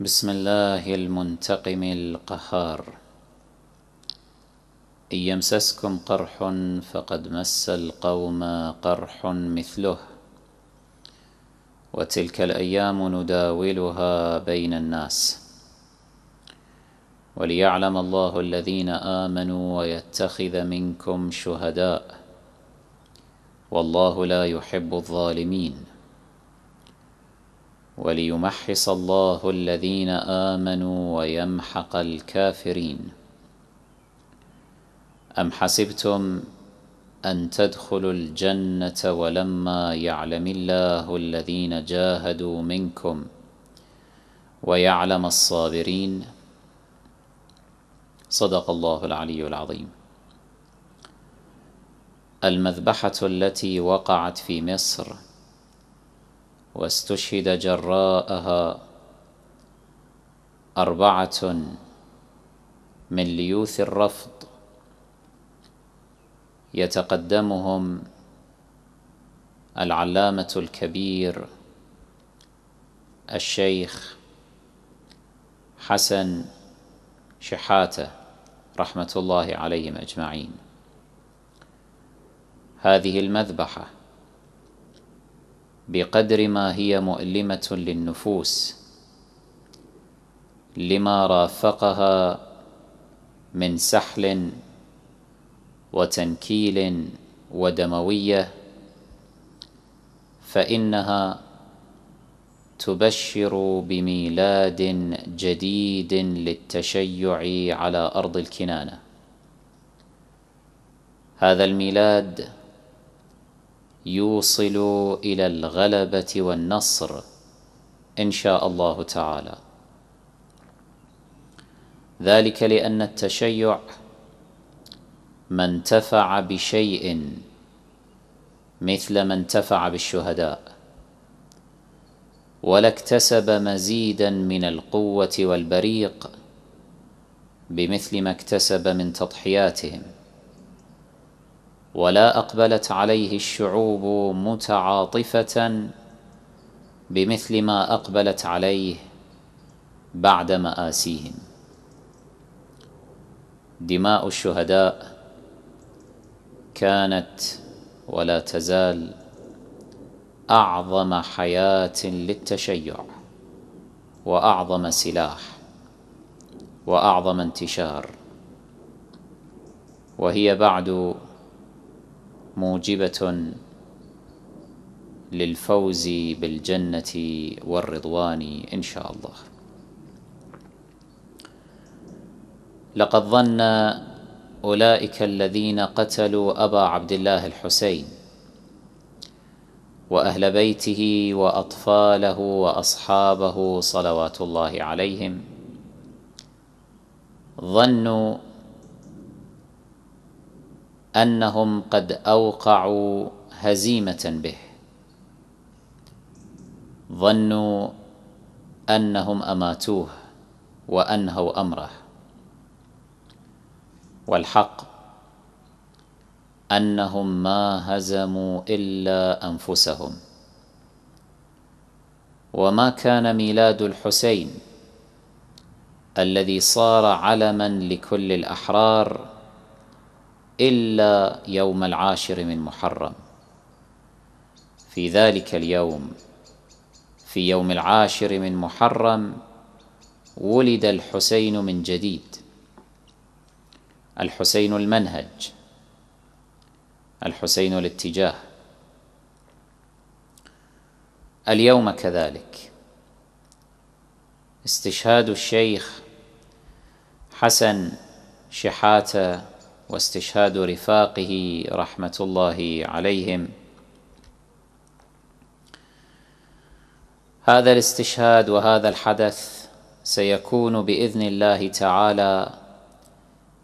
بسم الله المنتقم القهار إن يمسسكم قرح فقد مس القوم قرح مثله وتلك الأيام نداولها بين الناس وليعلم الله الذين آمنوا ويتخذ منكم شهداء والله لا يحب الظالمين وليمحص الله الذين امنوا ويمحق الكافرين ام حسبتم ان تدخلوا الجنه ولما يعلم الله الذين جاهدوا منكم ويعلم الصابرين صدق الله العلي العظيم المذبحه التي وقعت في مصر واستشهد جراءها أربعة من ليوث الرفض يتقدمهم العلامة الكبير الشيخ حسن شحاتة رحمة الله عليهم أجمعين هذه المذبحة بقدر ما هي مؤلمة للنفوس لما رافقها من سحل وتنكيل ودموية فإنها تبشر بميلاد جديد للتشيع على أرض الكنانة هذا الميلاد يوصل إلى الغلبة والنصر إن شاء الله تعالى ذلك لأن التشيع ما انتفع بشيء مثل ما انتفع بالشهداء ولا اكتسب مزيدا من القوة والبريق بمثل ما اكتسب من تضحياتهم ولا أقبلت عليه الشعوب متعاطفة بمثل ما أقبلت عليه بعد مآسيهم دماء الشهداء كانت ولا تزال أعظم حياة للتشيع وأعظم سلاح وأعظم انتشار وهي بعد موجبة للفوز بالجنة والرضوان إن شاء الله لقد ظن أولئك الذين قتلوا أبا عبد الله الحسين وأهل بيته وأطفاله وأصحابه صلوات الله عليهم ظنوا انهم قد اوقعوا هزيمه به ظنوا انهم اماتوه وانهوا امره والحق انهم ما هزموا الا انفسهم وما كان ميلاد الحسين الذي صار علما لكل الاحرار إلا يوم العاشر من محرم في ذلك اليوم في يوم العاشر من محرم ولد الحسين من جديد الحسين المنهج الحسين الاتجاه اليوم كذلك استشهاد الشيخ حسن شحاته واستشهاد رفاقه رحمة الله عليهم هذا الاستشهاد وهذا الحدث سيكون بإذن الله تعالى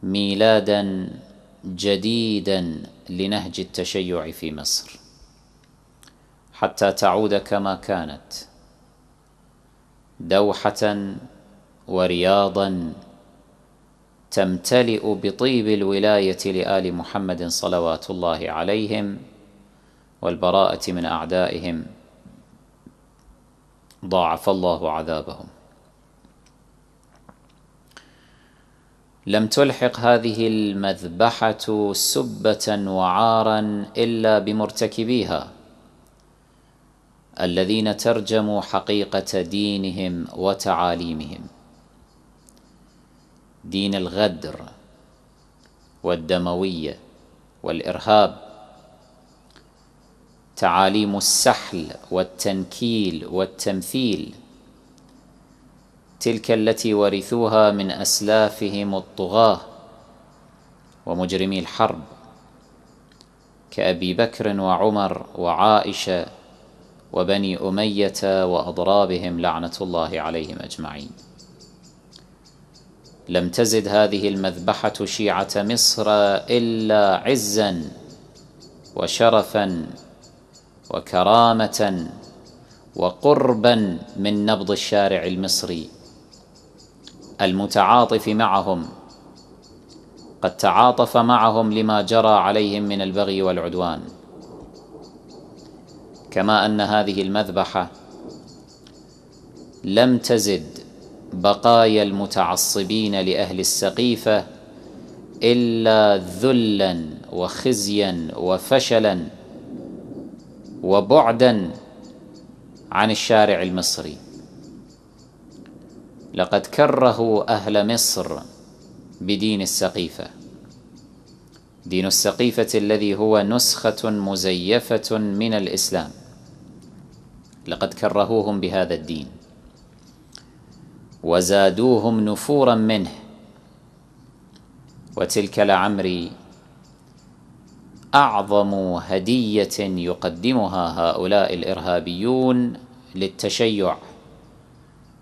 ميلادا جديدا لنهج التشيع في مصر حتى تعود كما كانت دوحة ورياضا تمتلئ بطيب الولايه لال محمد صلوات الله عليهم والبراءه من اعدائهم ضاعف الله عذابهم لم تلحق هذه المذبحه سبه وعارا الا بمرتكبيها الذين ترجموا حقيقه دينهم وتعاليمهم دين الغدر والدموية والإرهاب تعاليم السحل والتنكيل والتمثيل تلك التي ورثوها من أسلافهم الطغاة ومجرمي الحرب كأبي بكر وعمر وعائشة وبني أمية وأضرابهم لعنة الله عليهم أجمعين لم تزد هذه المذبحة شيعة مصر إلا عزا وشرفا وكرامة وقربا من نبض الشارع المصري المتعاطف معهم قد تعاطف معهم لما جرى عليهم من البغي والعدوان كما أن هذه المذبحة لم تزد بقايا المتعصبين لأهل السقيفة إلا ذلا وخزيا وفشلا وبعدا عن الشارع المصري لقد كرهوا أهل مصر بدين السقيفة دين السقيفة الذي هو نسخة مزيفة من الإسلام لقد كرهوهم بهذا الدين وزادوهم نفورا منه وتلك لعمري أعظم هدية يقدمها هؤلاء الإرهابيون للتشيع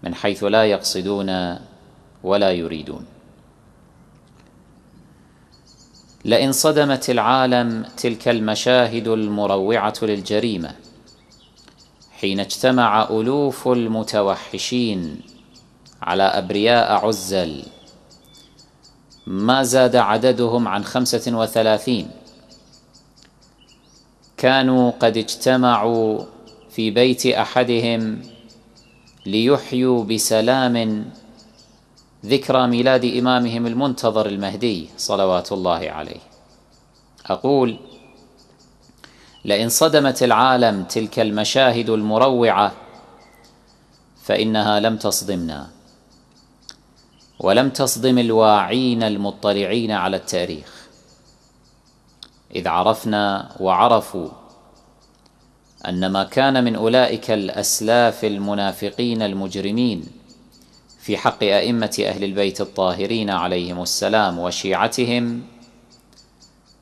من حيث لا يقصدون ولا يريدون لئن صدمت العالم تلك المشاهد المروعة للجريمة حين اجتمع ألوف المتوحشين على أبرياء عزل ما زاد عددهم عن خمسة وثلاثين كانوا قد اجتمعوا في بيت أحدهم ليحيوا بسلام ذكرى ميلاد إمامهم المنتظر المهدي صلوات الله عليه أقول لئن صدمت العالم تلك المشاهد المروعة فإنها لم تصدمنا ولم تصدم الواعين المطلعين على التاريخ إذ عرفنا وعرفوا أن ما كان من أولئك الأسلاف المنافقين المجرمين في حق أئمة أهل البيت الطاهرين عليهم السلام وشيعتهم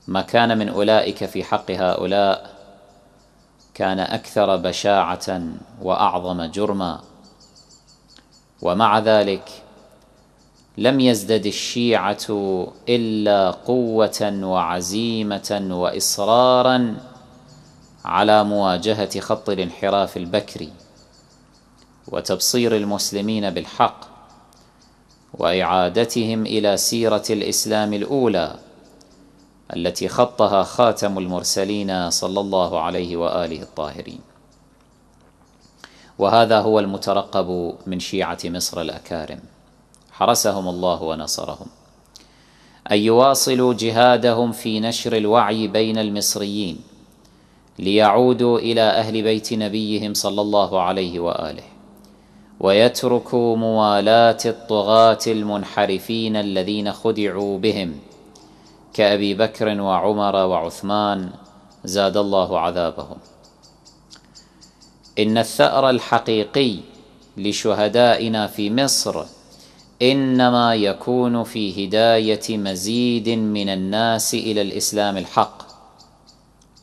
ما كان من أولئك في حق هؤلاء كان أكثر بشاعة وأعظم جرما ومع ذلك لم يزدد الشيعة إلا قوة وعزيمة وإصرارا على مواجهة خط الانحراف البكري وتبصير المسلمين بالحق وإعادتهم إلى سيرة الإسلام الأولى التي خطها خاتم المرسلين صلى الله عليه وآله الطاهرين وهذا هو المترقب من شيعة مصر الأكارم حرسهم الله ونصرهم أن يواصلوا جهادهم في نشر الوعي بين المصريين ليعودوا إلى أهل بيت نبيهم صلى الله عليه وآله ويتركوا موالاة الطغاة المنحرفين الذين خدعوا بهم كأبي بكر وعمر وعثمان زاد الله عذابهم إن الثأر الحقيقي لشهدائنا في مصر انما يكون في هدايه مزيد من الناس الى الاسلام الحق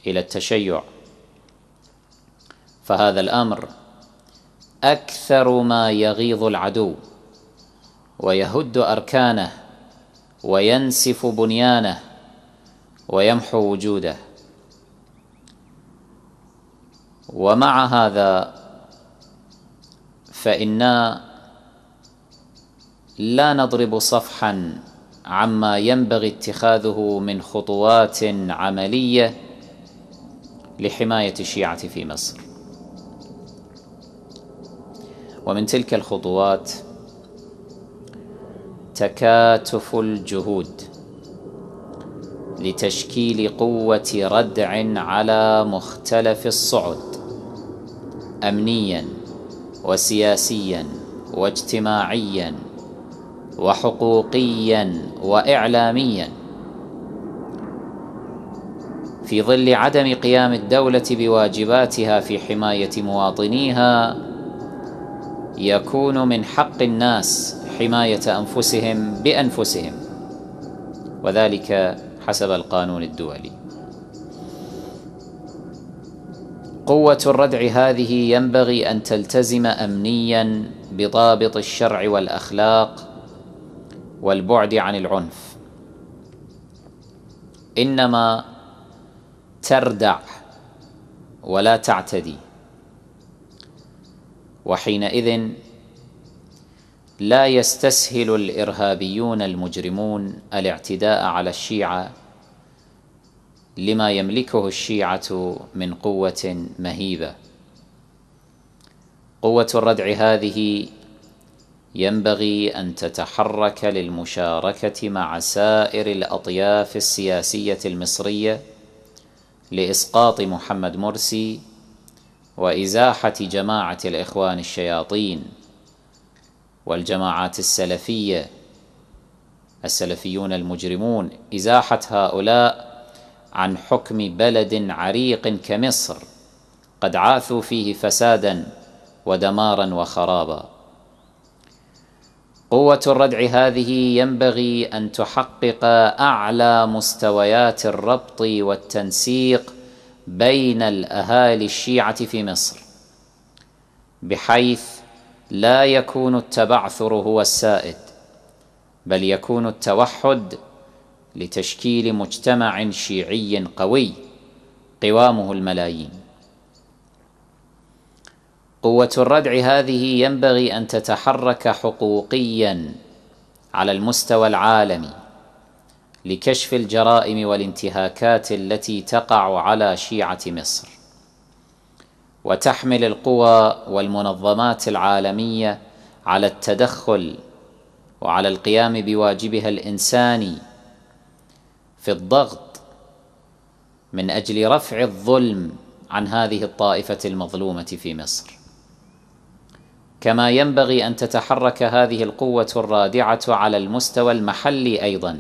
الى التشيع فهذا الامر اكثر ما يغيظ العدو ويهد اركانه وينسف بنيانه ويمحو وجوده ومع هذا فإنا لا نضرب صفحا عما ينبغي اتخاذه من خطوات عمليه لحمايه الشيعه في مصر ومن تلك الخطوات تكاتف الجهود لتشكيل قوه ردع على مختلف الصعد امنيا وسياسيا واجتماعيا وحقوقيا واعلاميا في ظل عدم قيام الدوله بواجباتها في حمايه مواطنيها يكون من حق الناس حمايه انفسهم بانفسهم وذلك حسب القانون الدولي قوة الردع هذه ينبغي أن تلتزم أمنيا بضابط الشرع والأخلاق والبعد عن العنف إنما تردع ولا تعتدي وحينئذ لا يستسهل الإرهابيون المجرمون الاعتداء على الشيعة لما يملكه الشيعة من قوة مهيبة قوة الردع هذه ينبغي أن تتحرك للمشاركة مع سائر الأطياف السياسية المصرية لإسقاط محمد مرسي وإزاحة جماعة الإخوان الشياطين والجماعات السلفية السلفيون المجرمون إزاحة هؤلاء عن حكم بلد عريق كمصر قد عاثوا فيه فسادا ودمارا وخرابا قوه الردع هذه ينبغي ان تحقق اعلى مستويات الربط والتنسيق بين الاهالي الشيعه في مصر بحيث لا يكون التبعثر هو السائد بل يكون التوحد لتشكيل مجتمع شيعي قوي قوامه الملايين قوة الردع هذه ينبغي أن تتحرك حقوقيا على المستوى العالمي لكشف الجرائم والانتهاكات التي تقع على شيعة مصر وتحمل القوى والمنظمات العالمية على التدخل وعلى القيام بواجبها الإنساني في الضغط من أجل رفع الظلم عن هذه الطائفة المظلومة في مصر كما ينبغي ان تتحرك هذه القوه الرادعه على المستوى المحلي ايضا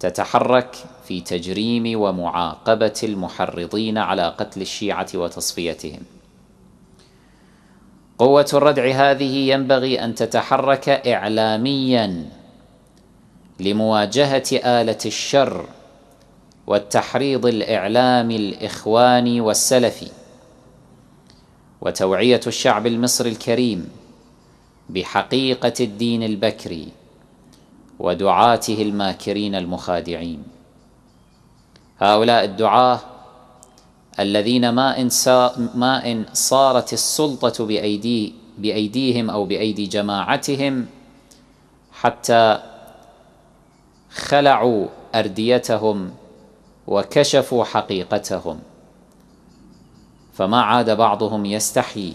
تتحرك في تجريم ومعاقبه المحرضين على قتل الشيعه وتصفيتهم قوه الردع هذه ينبغي ان تتحرك اعلاميا لمواجهه اله الشر والتحريض الاعلامي الاخواني والسلفي وتوعيه الشعب المصري الكريم بحقيقه الدين البكري ودعاته الماكرين المخادعين هؤلاء الدعاه الذين ما إن, ما إن صارت السلطة بأيدي بأيديهم أو بأيدي جماعتهم حتى خلعوا أرديتهم وكشفوا حقيقتهم فما عاد بعضهم يستحي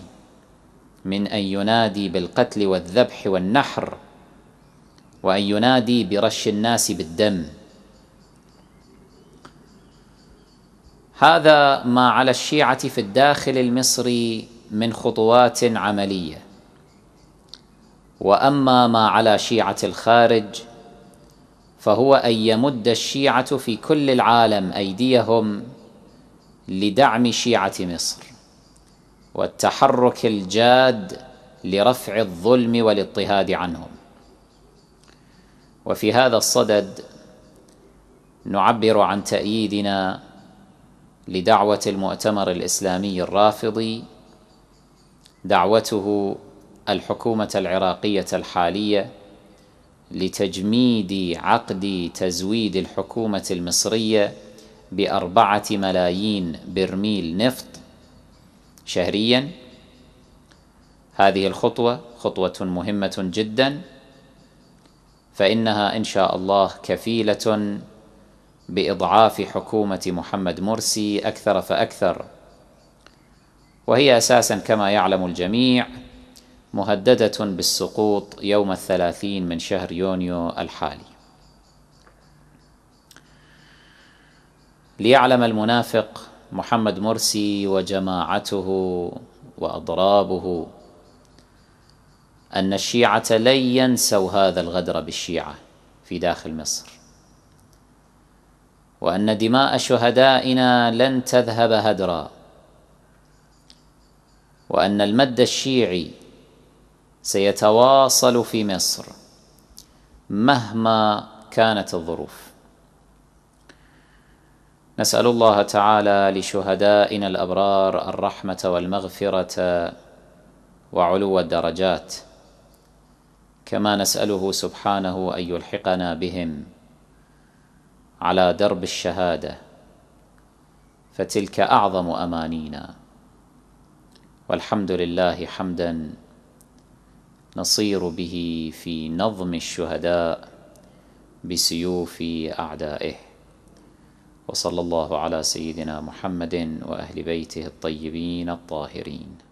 من أن ينادي بالقتل والذبح والنحر وأن ينادي برش الناس بالدم هذا ما على الشيعة في الداخل المصري من خطوات عملية وأما ما على شيعة الخارج فهو أن يمد الشيعة في كل العالم أيديهم لدعم شيعه مصر والتحرك الجاد لرفع الظلم والاضطهاد عنهم وفي هذا الصدد نعبر عن تأييدنا لدعوة المؤتمر الإسلامي الرافضي دعوته الحكومة العراقية الحالية لتجميد عقد تزويد الحكومة المصرية بأربعة ملايين برميل نفط شهريا هذه الخطوة خطوة مهمة جدا فإنها إن شاء الله كفيلة بإضعاف حكومة محمد مرسي أكثر فأكثر وهي أساسا كما يعلم الجميع مهددة بالسقوط يوم الثلاثين من شهر يونيو الحالي ليعلم المنافق محمد مرسي وجماعته واضرابه ان الشيعه لن ينسوا هذا الغدر بالشيعه في داخل مصر وان دماء شهدائنا لن تذهب هدرا وان المد الشيعي سيتواصل في مصر مهما كانت الظروف نسأل الله تعالى لشهدائنا الأبرار الرحمة والمغفرة وعلو الدرجات كما نسأله سبحانه أن يلحقنا بهم على درب الشهادة فتلك أعظم أمانينا والحمد لله حمدا نصير به في نظم الشهداء بسيوف أعدائه وصلى الله على سيدنا محمد وأهل بيته الطيبين الطاهرين